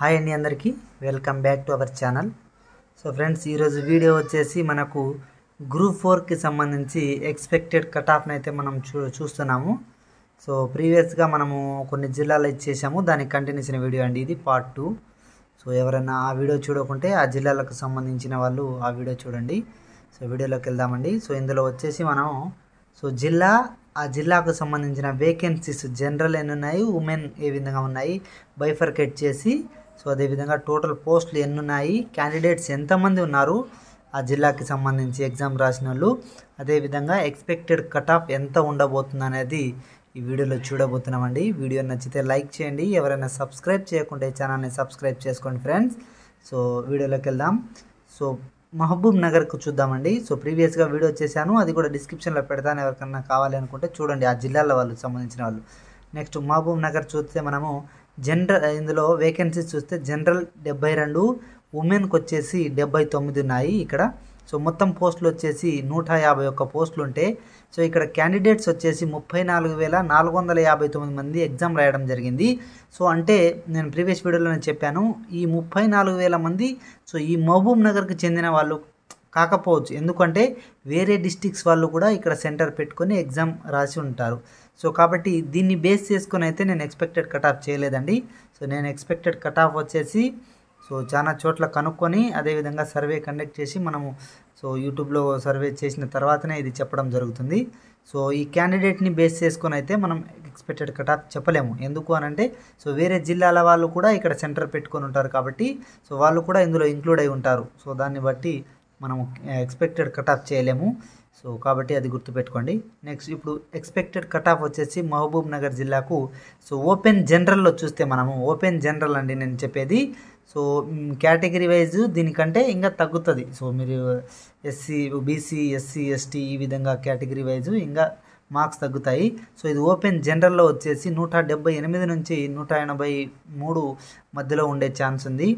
hi అండి అందరికీ welcome back to our channel so friends ఈరోజు వీడియో వచ్చేసి మనకు గ్రూప్ ఫోర్కి సంబంధించి ఎక్స్పెక్టెడ్ కట్ ఆఫ్ని అయితే మనం చూ చూస్తున్నాము సో ప్రీవియస్గా మనము కొన్ని జిల్లాలు ఇచ్చేసాము దానికి కంటిన్యూసిన వీడియో అండి ఇది పార్ట్ టూ సో ఎవరైనా ఆ వీడియో చూడకుంటే ఆ జిల్లాలకు సంబంధించిన వాళ్ళు ఆ వీడియో చూడండి సో వీడియోలోకి వెళ్దామండి సో ఇందులో వచ్చేసి మనం సో జిల్లా ఆ జిల్లాకు సంబంధించిన వేకెన్సీస్ జనరల్ ఎన్ని ఉన్నాయి ఉమెన్ ఏ విధంగా ఉన్నాయి బైఫర్కెట్ చేసి సో అదేవిధంగా టోటల్ పోస్టులు ఎన్ని ఉన్నాయి క్యాండిడేట్స్ ఎంతమంది ఉన్నారు ఆ జిల్లాకి సంబంధించి ఎగ్జామ్ రాసిన వాళ్ళు అదేవిధంగా ఎక్స్పెక్టెడ్ కట్ ఆఫ్ ఎంత ఉండబోతుంది అనేది ఈ వీడియోలో చూడబోతున్నామండి వీడియో నచ్చితే లైక్ చేయండి ఎవరైనా సబ్స్క్రైబ్ చేయకుంటే ఛానల్ని సబ్స్క్రైబ్ చేసుకోండి ఫ్రెండ్స్ సో వీడియోలోకి వెళ్దాం సో మహబూబ్ నగర్కు చూద్దామండి సో ప్రీవియస్గా వీడియో చేశాను అది కూడా డిస్క్రిప్షన్లో పెడతాను ఎవరికన్నా కావాలి అనుకుంటే చూడండి ఆ జిల్లాల వాళ్ళు సంబంధించిన వాళ్ళు నెక్స్ట్ మహబూబ్ నగర్ చూస్తే మనము జనరల్ ఇందులో వేకెన్సీస్ చూస్తే జనరల్ డెబ్బై రెండు ఉమెన్కి వచ్చేసి డెబ్బై తొమ్మిది ఉన్నాయి ఇక్కడ సో మొత్తం పోస్టులు వచ్చేసి నూట యాభై ఒక్క పోస్టులు ఉంటే సో ఇక్కడ క్యాండిడేట్స్ వచ్చేసి ముప్పై నాలుగు వేల నాలుగు వందల యాభై తొమ్మిది మంది ఎగ్జామ్ రాయడం జరిగింది సో అంటే నేను ప్రీవియస్ వీడియోలో చెప్పాను ఈ ముప్పై నాలుగు వేల మంది సో ఈ మహబూబ్ నగర్కి చెందిన వాళ్ళు కాకపోవచ్చు ఎందుకంటే వేరే డిస్టిక్స్ వాళ్ళు కూడా ఇక్కడ సెంటర్ పెట్టుకొని ఎగ్జామ్ రాసి ఉంటారు సో కాబట్టి దీన్ని బేస్ చేసుకొని అయితే నేను ఎక్స్పెక్టెడ్ కట్ ఆఫ్ చేయలేదండి సో నేను ఎక్స్పెక్టెడ్ కట్ ఆఫ్ వచ్చేసి సో చాలా చోట్ల కనుక్కొని అదేవిధంగా సర్వే కండక్ట్ చేసి మనము సో యూట్యూబ్లో సర్వే చేసిన తర్వాతనే ఇది చెప్పడం జరుగుతుంది సో ఈ క్యాండిడేట్ని బేస్ చేసుకొని అయితే మనం ఎక్స్పెక్టెడ్ కట్ ఆఫ్ చెప్పలేము ఎందుకు అనంటే సో వేరే జిల్లాల వాళ్ళు కూడా ఇక్కడ సెంటర్ పెట్టుకొని ఉంటారు కాబట్టి సో వాళ్ళు కూడా ఇందులో ఇంక్లూడ్ అయి ఉంటారు సో దాన్ని బట్టి మనం ఎక్స్పెక్టెడ్ కట్ ఆఫ్ చేయలేము సో కాబట్టి అది గుర్తుపెట్టుకోండి నెక్స్ట్ ఇప్పుడు ఎక్స్పెక్టెడ్ కట్ ఆఫ్ వచ్చేసి మహబూబ్ నగర్ జిల్లాకు సో ఓపెన్ జనరల్లో చూస్తే మనము ఓపెన్ జనరల్ అండి నేను చెప్పేది సో కేటగిరీ వైజ్ దీనికంటే ఇంకా తగ్గుతుంది సో మీరు ఎస్సీ బీసీ ఎస్సీ ఎస్టీ ఈ విధంగా కేటగిరీ వైజ్ ఇంకా మార్క్స్ తగ్గుతాయి సో ఇది ఓపెన్ జనరల్లో వచ్చేసి నూట డెబ్బై ఎనిమిది నుంచి నూట ఎనభై మూడు మధ్యలో ఉండే ఛాన్స్ ఉంది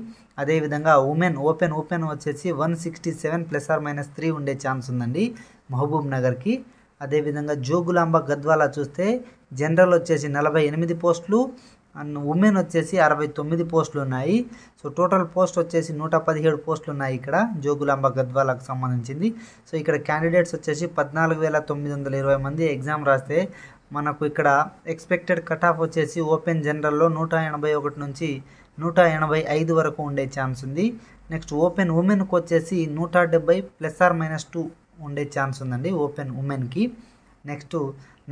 అదేవిధంగా ఉమెన్ ఓపెన్ ఓపెన్ వచ్చేసి one sixty seven plus or minus three ఉండే ఛాన్స్ ఉందండి మహబూబ్ నగర్కి అదేవిధంగా జోగులాంబ గద్వాల చూస్తే జనరల్ వచ్చేసి నలభై ఎనిమిది పోస్టులు అండ్ ఉమెన్ వచ్చేసి అరవై తొమ్మిది పోస్టులు ఉన్నాయి సో టోటల్ పోస్ట్ వచ్చేసి నూట పదిహేడు పోస్టులు ఉన్నాయి ఇక్కడ జోగులాంబ గద్వాలకు సంబంధించింది సో ఇక్కడ క్యాండిడేట్స్ వచ్చేసి పద్నాలుగు వేల తొమ్మిది వందల ఇరవై మంది ఎగ్జామ్ రాస్తే మనకు ఇక్కడ ఎక్స్పెక్టెడ్ కట్ ఆఫ్ వచ్చేసి ఓపెన్ జనరల్లో నూట ఎనభై ఒకటి నుంచి నూట ఎనభై ఐదు వరకు ఉండే ఛాన్స్ ఉంది నెక్స్ట్ ఓపెన్ ఉమెన్కి వచ్చేసి నూట డెబ్బై ప్లస్ ఆర్ మైనస్ టూ ఉండే ఛాన్స్ ఉందండి ఓపెన్ ఉమెన్కి నెక్స్ట్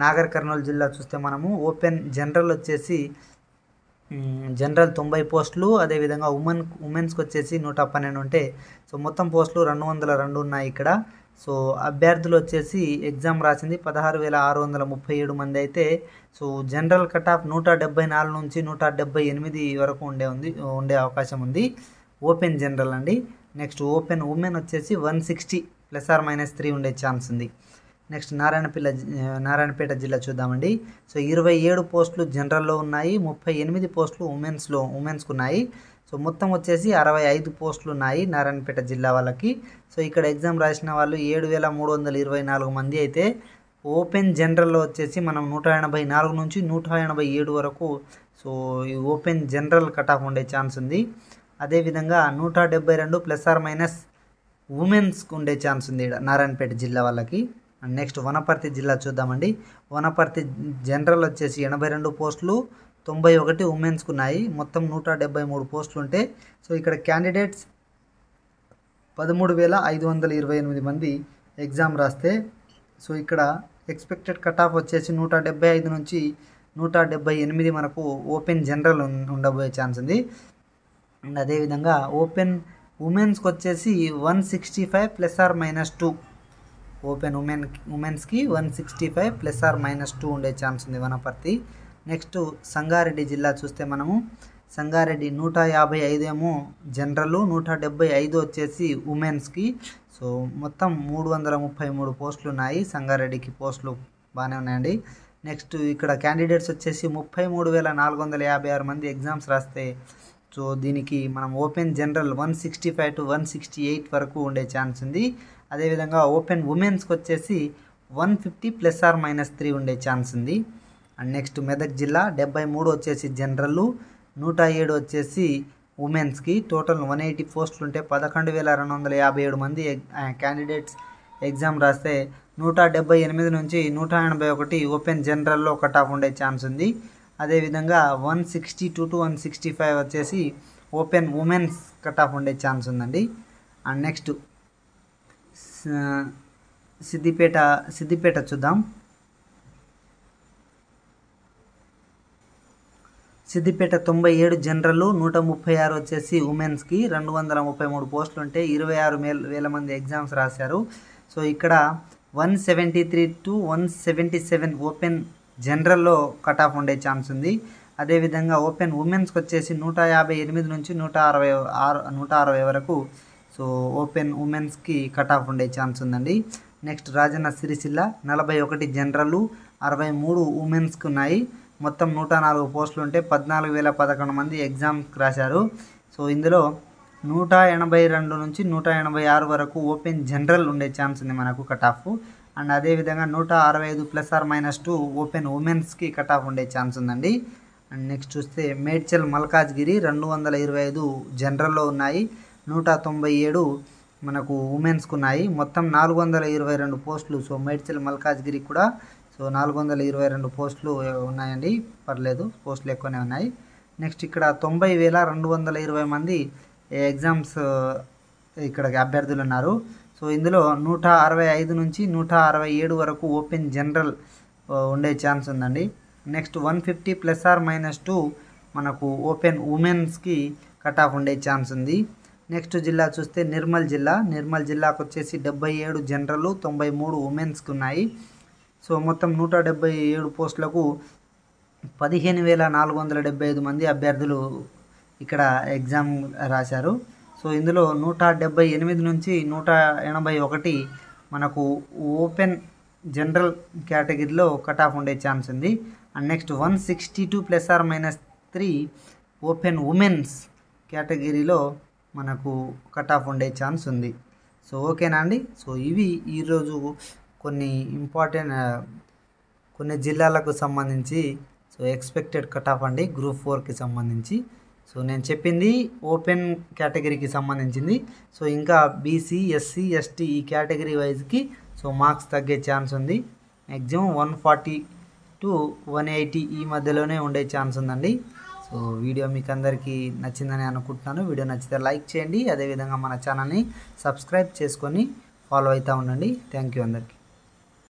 నాగర్ కర్నూలు జిల్లా చూస్తే మనము ఓపెన్ జనరల్ వచ్చేసి జనరల్ తొంభై పోస్టులు అదేవిధంగా ఉమెన్ ఉమెన్స్కి వచ్చేసి నూట పన్నెండు ఉంటే సో మొత్తం పోస్టులు రెండు వందల రెండు ఉన్నాయి ఇక్కడ సో అభ్యర్థులు వచ్చేసి ఎగ్జామ్ రాసింది పదహారు వేల ఆరు వందల ముప్పై ఏడు మంది అయితే సో జనరల్ కట్ ఆఫ్ నూట డెబ్బై నాలుగు నుంచి నూట డెబ్బై ఎనిమిది వరకు ఉండే ఉంది ఉండే అవకాశం ఉంది ఓపెన్ జనరల్ అండి నెక్స్ట్ ఓపెన్ ఉమెన్ వచ్చేసి one sixty plus or minus three ఉండే ఛాన్స్ ఉంది నెక్స్ట్ నారాయణపేట నారాయణపేట జిల్లా చూద్దామండి సో ఇరవై ఏడు పోస్టులు జనరల్లో ఉన్నాయి ముప్పై ఎనిమిది పోస్టులు ఉమెన్స్లో ఉమెన్స్కు ఉన్నాయి సో మొత్తం వచ్చేసి అరవై ఐదు పోస్టులు ఉన్నాయి నారాయణపేట జిల్లా వాళ్ళకి సో ఇక్కడ ఎగ్జామ్ రాసిన వాళ్ళు ఏడు వేల మూడు వందల ఇరవై నాలుగు మంది అయితే ఓపెన్ జనరల్లో వచ్చేసి మనం నూట ఎనభై నాలుగు నుంచి నూట ఎనభై ఏడు వరకు సో ఈ ఓపెన్ జనరల్ కట్ ఆఫ్ ఉండే ఛాన్స్ ఉంది అదేవిధంగా నూట డెబ్బై రెండు ప్లస్ ఆర్ మైనస్ ఉమెన్స్కి ఉండే ఛాన్స్ ఉంది నారాయణపేట జిల్లా వాళ్ళకి అండ్ నెక్స్ట్ వనపర్తి జిల్లా చూద్దామండి వనపర్తి జనరల్ వచ్చేసి ఎనభై రెండు పోస్టులు తొంభై ఒకటి ఉమెన్స్కి ఉన్నాయి మొత్తం నూట డెబ్బై మూడు పోస్టులు ఉంటాయి సో ఇక్కడ క్యాండిడేట్స్ పదమూడు వేల ఐదు వందల ఇరవై ఎనిమిది మంది ఎగ్జామ్ రాస్తే సో ఇక్కడ ఎక్స్పెక్టెడ్ కట్ ఆఫ్ వచ్చేసి నూట డెబ్బై ఐదు నుంచి నూట డెబ్బై ఎనిమిది మనకు ఓపెన్ జనరల్ ఉండబోయే ఛాన్స్ ఉంది అండ్ అదేవిధంగా ఓపెన్ ఉమెన్స్కి వచ్చేసి one sixty five plus or minus two open women ఉమెన్స్కి one sixty five plus or minus two ఉండే ఛాన్స్ ఉంది వనపర్తి నెక్స్ట్ సంగారెడ్డి జిల్లా చూస్తే మనము సంగారెడ్డి నూట యాభై ఐదేమో జనరల్ నూట డెబ్బై ఐదు వచ్చేసి ఉమెన్స్కి సో మొత్తం మూడు వందల ముప్పై మూడు పోస్టులు ఉన్నాయి సంగారెడ్డికి పోస్టులు బాగానే ఉన్నాయండి నెక్స్ట్ ఇక్కడ క్యాండిడేట్స్ వచ్చేసి ముప్పై మూడు వేల నాలుగు వందల యాభై ఆరు మంది ఎగ్జామ్స్ రాస్తే సో దీనికి మనం open general one sixty five to one sixty eight వరకు ఉండే ఛాన్స్ ఉంది అదేవిధంగా ఓపెన్ ఉమెన్స్కి వచ్చేసి one fifty plus or minus three ఉండే ఛాన్స్ ఉంది అండ్ నెక్స్ట్ మెదక్ జిల్లా డెబ్బై మూడు వచ్చేసి జనరల్ నూట ఏడు వచ్చేసి ఉమెన్స్కి టోటల్ వన్ ఎయిటీ పోస్టులు ఉంటే పదకొండు వేల రెండు వందల యాభై ఏడు మంది క్యాండిడేట్స్ ఎగ్జామ్ రాస్తే నూట డెబ్బై ఎనిమిది నుంచి నూట ఎనభై ఒకటి ఓపెన్ జనరల్లో కట్ ఆఫ్ ఉండే ఛాన్స్ ఉంది అదేవిధంగా one sixty two to one sixty five వచ్చేసి ఓపెన్ ఉమెన్స్ కట్ ఆఫ్ ఉండే ఛాన్స్ ఉందండి అండ్ నెక్స్ట్ సిద్దిపేట సిద్దిపేట చూద్దాం సిద్దిపేట తొంభై ఏడు జనరల్ నూట ముప్పై ఆరు వచ్చేసి ఉమెన్స్కి రెండు వందల ముప్పై మూడు పోస్టులు ఉంటే ఇరవై ఆరు వేల మంది ఎగ్జామ్స్ రాశారు సో ఇక్కడ one seventy three to one seventy seven open జనరల్లో కట్ ఆఫ్ ఉండే ఛాన్స్ ఉంది అదేవిధంగా ఓపెన్ ఉమెన్స్కి వచ్చేసి నూట యాభై ఎనిమిది నుంచి నూట అరవై ఆరు నూట అరవై వరకు సో ఓపెన్ ఉమెన్స్కి కట్ ఆఫ్ ఉండే ఛాన్స్ ఉందండి నెక్స్ట్ రాజన్న సిరిసిల్ల నలభై ఒకటి జనరల్ అరవై మూడు ఉమెన్స్కి ఉన్నాయి మొత్తం నూట నాలుగు పోస్టులు ఉంటే పద్నాలుగు వేల పదకొండు మంది ఎగ్జామ్స్కి రాశారు సో ఇందులో నూట ఎనభై రెండు నుంచి నూట ఎనభై ఆరు వరకు ఓపెన్ జనరల్ ఉండే ఛాన్స్ ఉంది మనకు కట్ ఆఫ్ అండ్ అదేవిధంగా నూట అరవై ఐదు plus or minus two open ఉమెన్స్కి కట్ ఆఫ్ ఉండే ఛాన్స్ ఉందండి అండ్ నెక్స్ట్ చూస్తే మేడ్చల్ మల్కాజ్గిరి రెండు వందల ఇరవై ఐదు జనరల్లో ఉన్నాయి నూట తొంభై ఏడు మనకు ఉమెన్స్కు ఉన్నాయి మొత్తం నాలుగు వందల ఇరవై రెండు పోస్టులు సో మేడ్చల్ మల్కాజ్గిరి కూడా సో నాలుగు వందల ఇరవై రెండు పోస్టులు ఉన్నాయండి పర్లేదు పోస్టులు ఎక్కువనే ఉన్నాయి నెక్స్ట్ ఇక్కడ తొంభై వేల రెండు వందల ఇరవై మంది ఎగ్జామ్స్ ఇక్కడ అభ్యర్థులు ఉన్నారు సో ఇందులో నూట అరవై ఐదు నుంచి నూట అరవై ఏడు వరకు ఓపెన్ జనరల్ ఉండే ఛాన్స్ ఉందండి next one fifty plus or minus two మనకు ఓపెన్ ఉమెన్స్కి కట్ ఆఫ్ ఉండే ఛాన్స్ ఉంది నెక్స్ట్ జిల్లా చూస్తే నిర్మల్ జిల్లా నిర్మల్ జిల్లాకు వచ్చేసి డెబ్బై ఏడు జనరల్ తొంభై మూడు ఉమెన్స్కి ఉన్నాయి సో మొత్తం నూట డెబ్బై ఏడు పోస్టులకు పదిహేను వేల నాలుగు వందల డెబ్బై ఐదు మంది అభ్యర్థులు ఇక్కడ ఎగ్జామ్ రాశారు సో ఇందులో నూట డెబ్బై ఎనిమిది నుంచి నూట ఎనభై ఒకటి మనకు ఓపెన్ జనరల్ కేటగిరీలో కట్ ఆఫ్ ఉండే ఛాన్స్ ఉంది and next one sixty two plus or minus three open women's కేటగిరీలో మనకు కట్ ఆఫ్ ఉండే ఛాన్స్ ఉంది సో ఓకేనా అండి సో ఇవి ఈరోజు కొన్ని ఇంపార్టెంట్ కొన్ని జిల్లాలకు సంబంధించి సో ఎక్స్పెక్టెడ్ కట్ ఆఫ్ అండి గ్రూప్ ఫోర్కి సంబంధించి సో నేను చెప్పింది ఓపెన్ కేటగిరీకి సంబంధించింది సో ఇంకా బీసీ ఎస్సీ ఎస్టీ ఈ కేటగిరీ వైజ్కి సో మార్క్స్ తగ్గే ఛాన్స్ ఉంది maximum one forty to one eighty ఈ మధ్యలోనే ఉండే ఛాన్స్ ఉందండి సో వీడియో మీకు అందరికీ నచ్చిందని అనుకుంటున్నాను వీడియో నచ్చితే లైక్ చేయండి అదేవిధంగా మన ఛానల్ని సబ్స్క్రైబ్ చేసుకొని ఫాలో అవుతూ ఉండండి థ్యాంక్ యూ అందరికీ